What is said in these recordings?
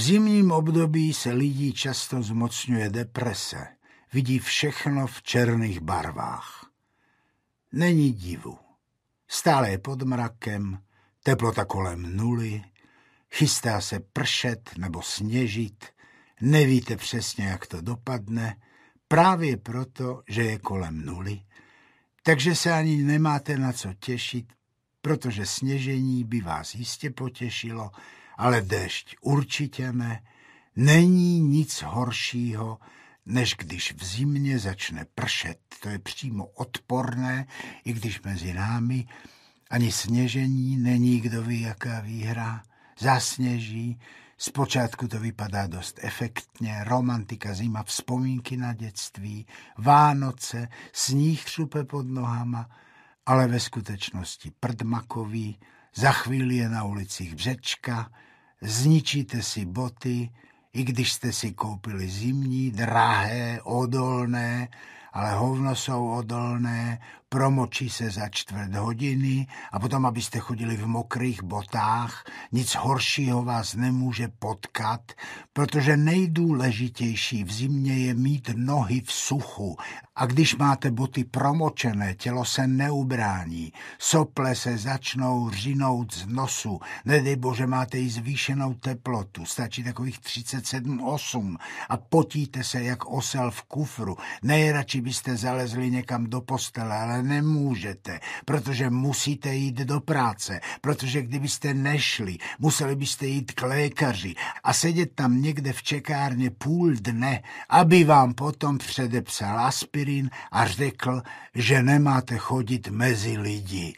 V zimním období se lidí často zmocňuje deprese. Vidí všechno v černých barvách. Není divu. Stále je pod mrakem, teplota kolem nuly, chystá se pršet nebo sněžit, nevíte přesně, jak to dopadne, právě proto, že je kolem nuly, takže se ani nemáte na co těšit, protože sněžení by vás jistě potěšilo, ale déšť určitě ne. Není nic horšího, než když v zimě začne pršet. To je přímo odporné, i když mezi námi ani sněžení není kdo ví jaká výhra. Zasněží, Zpočátku to vypadá dost efektně, romantika, zima, vzpomínky na dětství, Vánoce, sníh šupe pod nohama, ale ve skutečnosti prdmakový, za chvíli je na ulicích břečka, Zničíte si boty, i když jste si koupili zimní, drahé, odolné, ale hovno jsou odolné, promočí se za čtvrt hodiny a potom, abyste chodili v mokrých botách, nic horšího vás nemůže potkat, protože nejdůležitější v zimě je mít nohy v suchu a když máte boty promočené, tělo se neubrání, sople se začnou řinout z nosu, nedej bože máte i zvýšenou teplotu, stačí takových 37,8 a potíte se jak osel v kufru, nejradši byste zalezli někam do postele, ale nemůžete, protože musíte jít do práce, protože kdybyste nešli, museli byste jít k lékaři a sedět tam někde v čekárně půl dne, aby vám potom předepsal aspirin a řekl, že nemáte chodit mezi lidi.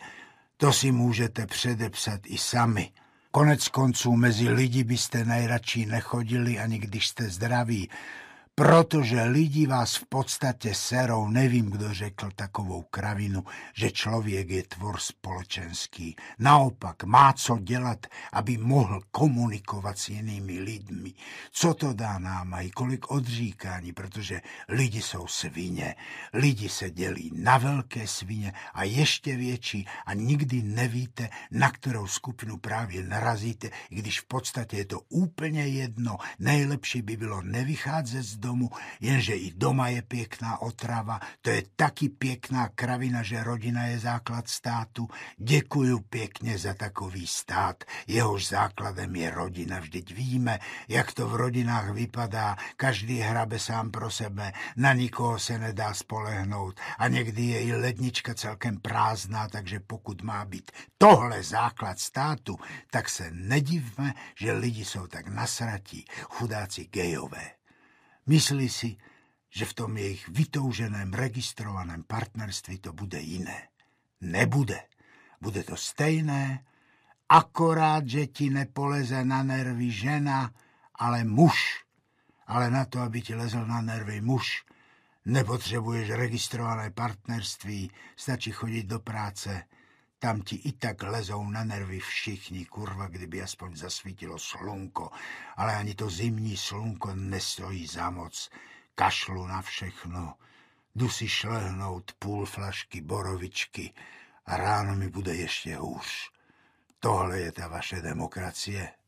To si můžete předepsat i sami. Konec konců mezi lidi byste nejradši nechodili, ani když jste zdraví protože lidi vás v podstatě serou. Nevím, kdo řekl takovou kravinu, že člověk je tvor společenský. Naopak má co dělat, aby mohl komunikovat s jinými lidmi. Co to dá nám a i kolik odříkání, protože lidi jsou svině. Lidi se dělí na velké svině a ještě větší a nikdy nevíte, na kterou skupinu právě narazíte, i když v podstatě je to úplně jedno. Nejlepší by bylo nevycházet z domu, jenže i doma je pěkná otrava, to je taky pěkná kravina, že rodina je základ státu. Děkuju pěkně za takový stát, jehož základem je rodina. Vždyť víme, jak to v rodinách vypadá, každý hrabe sám pro sebe, na nikoho se nedá spolehnout a někdy je i lednička celkem prázdná, takže pokud má být tohle základ státu, tak se nedivme, že lidi jsou tak nasratí, chudáci gejové. Myslí si, že v tom jejich vytouženém registrovaném partnerství to bude jiné. Nebude. Bude to stejné, akorát, že ti nepoleze na nervy žena, ale muž. Ale na to, aby ti lezl na nervy muž, nepotřebuješ registrované partnerství, stačí chodit do práce, tam ti i tak lezou na nervy všichni, kurva, kdyby aspoň zasvítilo slunko. Ale ani to zimní slunko nestojí za moc. Kašlu na všechno. Jdu si šlehnout půl flašky borovičky a ráno mi bude ještě hůř. Tohle je ta vaše demokracie.